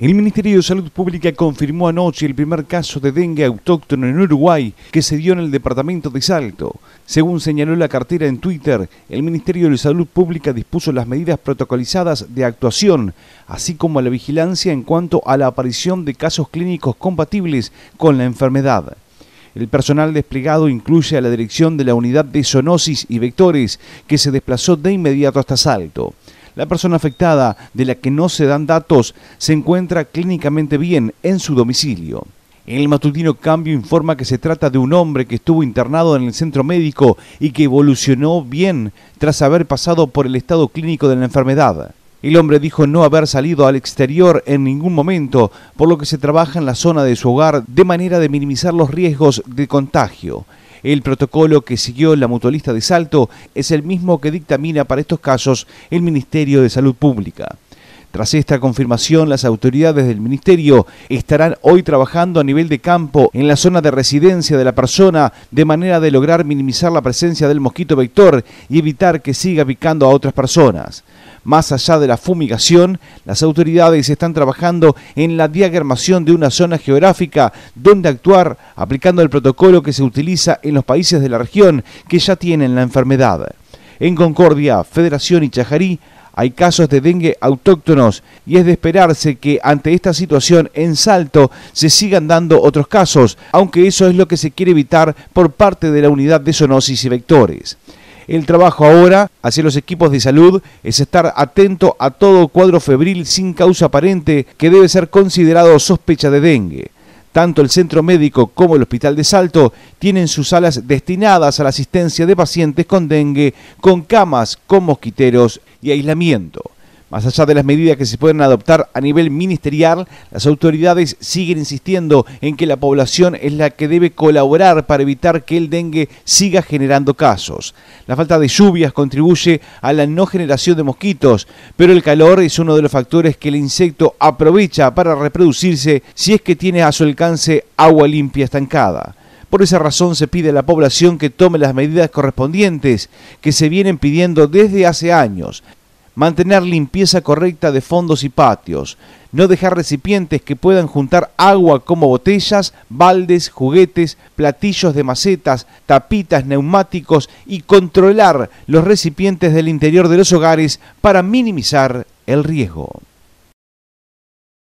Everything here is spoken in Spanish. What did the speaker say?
El Ministerio de Salud Pública confirmó anoche el primer caso de dengue autóctono en Uruguay que se dio en el departamento de Salto. Según señaló la cartera en Twitter, el Ministerio de Salud Pública dispuso las medidas protocolizadas de actuación, así como la vigilancia en cuanto a la aparición de casos clínicos compatibles con la enfermedad. El personal desplegado incluye a la dirección de la unidad de zoonosis y vectores, que se desplazó de inmediato hasta Salto. La persona afectada, de la que no se dan datos, se encuentra clínicamente bien en su domicilio. El matutino Cambio informa que se trata de un hombre que estuvo internado en el centro médico y que evolucionó bien tras haber pasado por el estado clínico de la enfermedad. El hombre dijo no haber salido al exterior en ningún momento, por lo que se trabaja en la zona de su hogar de manera de minimizar los riesgos de contagio. El protocolo que siguió la mutualista de Salto es el mismo que dictamina para estos casos el Ministerio de Salud Pública. Tras esta confirmación, las autoridades del Ministerio estarán hoy trabajando a nivel de campo en la zona de residencia de la persona de manera de lograr minimizar la presencia del mosquito vector y evitar que siga picando a otras personas. Más allá de la fumigación, las autoridades están trabajando en la diagramación de una zona geográfica donde actuar aplicando el protocolo que se utiliza en los países de la región que ya tienen la enfermedad. En Concordia, Federación y Chajarí hay casos de dengue autóctonos y es de esperarse que ante esta situación en Salto se sigan dando otros casos, aunque eso es lo que se quiere evitar por parte de la unidad de zoonosis y vectores. El trabajo ahora hacia los equipos de salud es estar atento a todo cuadro febril sin causa aparente que debe ser considerado sospecha de dengue. Tanto el centro médico como el hospital de Salto tienen sus salas destinadas a la asistencia de pacientes con dengue, con camas, con mosquiteros y aislamiento. Más allá de las medidas que se pueden adoptar a nivel ministerial, las autoridades siguen insistiendo en que la población es la que debe colaborar para evitar que el dengue siga generando casos. La falta de lluvias contribuye a la no generación de mosquitos, pero el calor es uno de los factores que el insecto aprovecha para reproducirse si es que tiene a su alcance agua limpia estancada. Por esa razón se pide a la población que tome las medidas correspondientes que se vienen pidiendo desde hace años, mantener limpieza correcta de fondos y patios, no dejar recipientes que puedan juntar agua como botellas, baldes, juguetes, platillos de macetas, tapitas, neumáticos y controlar los recipientes del interior de los hogares para minimizar el riesgo.